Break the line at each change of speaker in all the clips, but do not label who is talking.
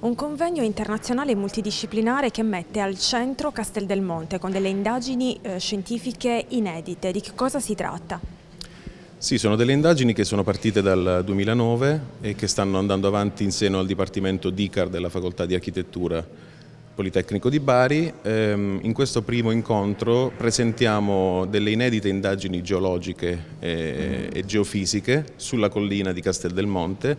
un convegno internazionale multidisciplinare che mette al centro Castel del Monte con delle indagini eh, scientifiche inedite. Di che cosa si tratta?
Sì, sono delle indagini che sono partite dal 2009 e che stanno andando avanti in seno al Dipartimento DICAR della Facoltà di Architettura Politecnico di Bari. Ehm, in questo primo incontro presentiamo delle inedite indagini geologiche eh, e geofisiche sulla collina di Castel del Monte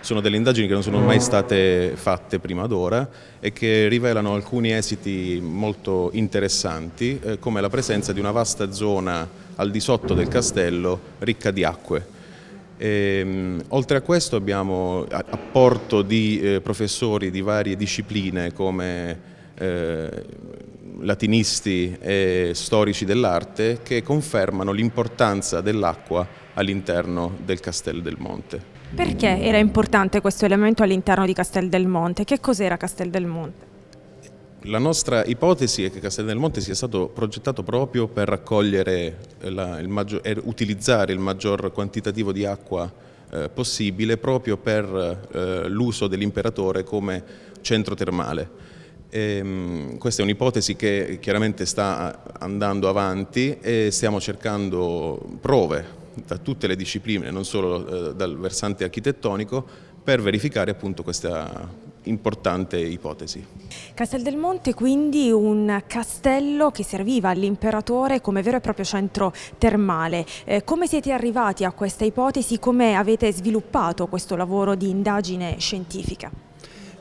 sono delle indagini che non sono mai mm. state fatte prima d'ora e che rivelano alcuni esiti molto interessanti eh, come la presenza di una vasta zona al di sotto del castello ricca di acque. E, ehm, oltre a questo abbiamo apporto di eh, professori di varie discipline come eh, latinisti e storici dell'arte che confermano l'importanza dell'acqua all'interno del Castel del Monte.
Perché era importante questo elemento all'interno di Castel del Monte? Che cos'era Castel del Monte?
La nostra ipotesi è che Castel del Monte sia stato progettato proprio per raccogliere eh, la, il maggior, utilizzare il maggior quantitativo di acqua eh, possibile proprio per eh, l'uso dell'imperatore come centro termale. E, ehm, questa è un'ipotesi che chiaramente sta andando avanti e stiamo cercando prove da tutte le discipline, non solo eh, dal versante architettonico, per verificare appunto questa
importante ipotesi. Castel del Monte quindi un castello che serviva all'imperatore come vero e proprio centro termale. Eh, come siete arrivati a questa ipotesi? Come avete sviluppato questo lavoro di indagine scientifica?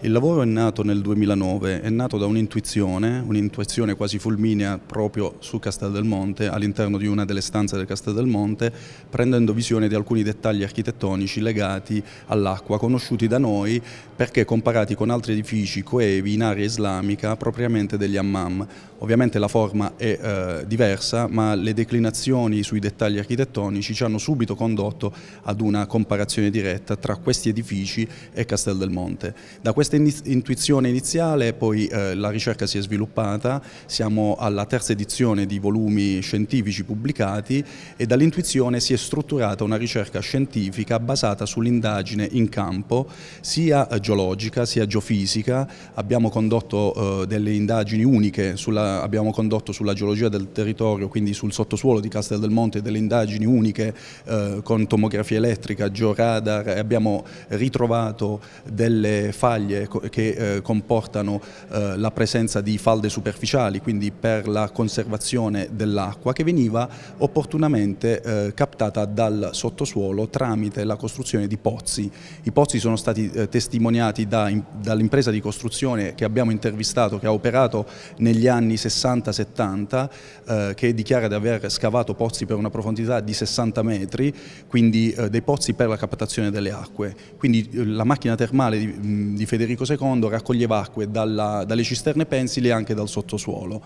Il lavoro è nato nel 2009, è nato da un'intuizione, un'intuizione quasi fulminea proprio su Castel del Monte, all'interno di una delle stanze del Castel del Monte, prendendo visione di alcuni dettagli architettonici legati all'acqua, conosciuti da noi perché comparati con altri edifici coevi in area islamica, propriamente degli hammam. Ovviamente la forma è eh, diversa, ma le declinazioni sui dettagli architettonici ci hanno subito condotto ad una comparazione diretta tra questi edifici e Castel del Monte. Da questa intuizione iniziale poi eh, la ricerca si è sviluppata, siamo alla terza edizione di volumi scientifici pubblicati e dall'intuizione si è strutturata una ricerca scientifica basata sull'indagine in campo sia eh, geologica sia geofisica, abbiamo condotto eh, delle indagini uniche, sulla, abbiamo condotto sulla geologia del territorio, quindi sul sottosuolo di Castel del Monte delle indagini uniche eh, con tomografia elettrica, georadar e abbiamo ritrovato delle faglie che, eh, comportano eh, la presenza di falde superficiali, quindi per la conservazione dell'acqua che veniva opportunamente eh, captata dal sottosuolo tramite la costruzione di pozzi. I pozzi sono stati eh, testimoniati da, dall'impresa di costruzione che abbiamo intervistato, che ha operato negli anni 60-70, eh, che dichiara di aver scavato pozzi per una profondità di 60 metri, quindi eh, dei pozzi per la captazione delle acque. Quindi la macchina termale di, di Federico Enrico II raccoglieva acque dalla, dalle cisterne pensili e anche dal sottosuolo.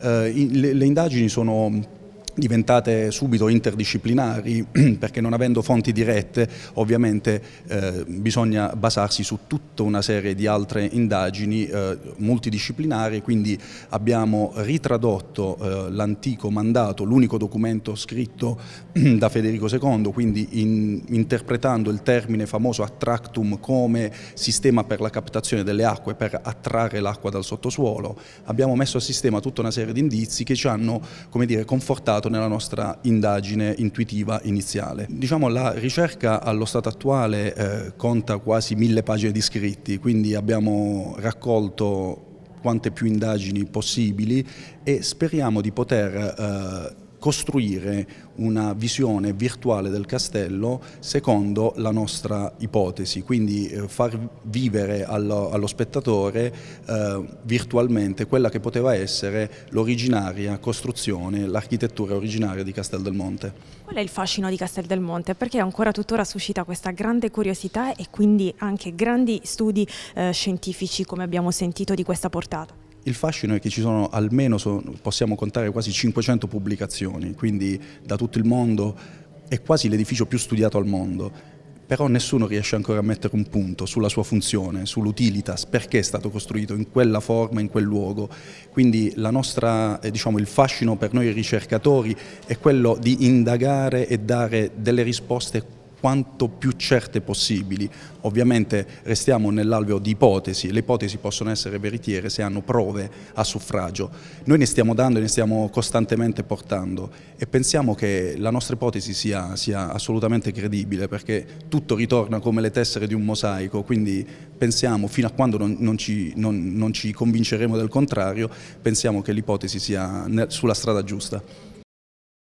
Eh, le, le indagini sono diventate subito interdisciplinari perché non avendo fonti dirette ovviamente eh, bisogna basarsi su tutta una serie di altre indagini eh, multidisciplinari quindi abbiamo ritradotto eh, l'antico mandato, l'unico documento scritto da Federico II quindi in, interpretando il termine famoso attractum come sistema per la captazione delle acque per attrarre l'acqua dal sottosuolo abbiamo messo a sistema tutta una serie di indizi che ci hanno come dire, confortato risultato nella nostra indagine intuitiva iniziale. Diciamo la ricerca allo stato attuale eh, conta quasi mille pagine di scritti, quindi abbiamo raccolto quante più indagini possibili e speriamo di poter eh, costruire una visione virtuale del castello secondo la nostra ipotesi, quindi eh, far vivere allo, allo spettatore eh, virtualmente quella che poteva essere l'originaria costruzione, l'architettura originaria di Castel del Monte.
Qual è il fascino di Castel del Monte? Perché ancora tuttora suscita questa grande curiosità e quindi anche grandi studi eh, scientifici come abbiamo sentito di questa portata?
Il fascino è che ci sono almeno, possiamo contare quasi 500 pubblicazioni, quindi da tutto il mondo è quasi l'edificio più studiato al mondo però nessuno riesce ancora a mettere un punto sulla sua funzione, sull'utilitas, perché è stato costruito in quella forma, in quel luogo. Quindi nostra, eh, diciamo, il fascino per noi ricercatori è quello di indagare e dare delle risposte quanto più certe possibili. Ovviamente restiamo nell'alveo di ipotesi, le ipotesi possono essere veritiere se hanno prove a suffragio. Noi ne stiamo dando e ne stiamo costantemente portando e pensiamo che la nostra ipotesi sia, sia assolutamente credibile perché tutto ritorna come le tessere di un mosaico, quindi pensiamo fino a quando non, non, ci, non, non ci convinceremo del contrario, pensiamo che l'ipotesi sia sulla strada giusta.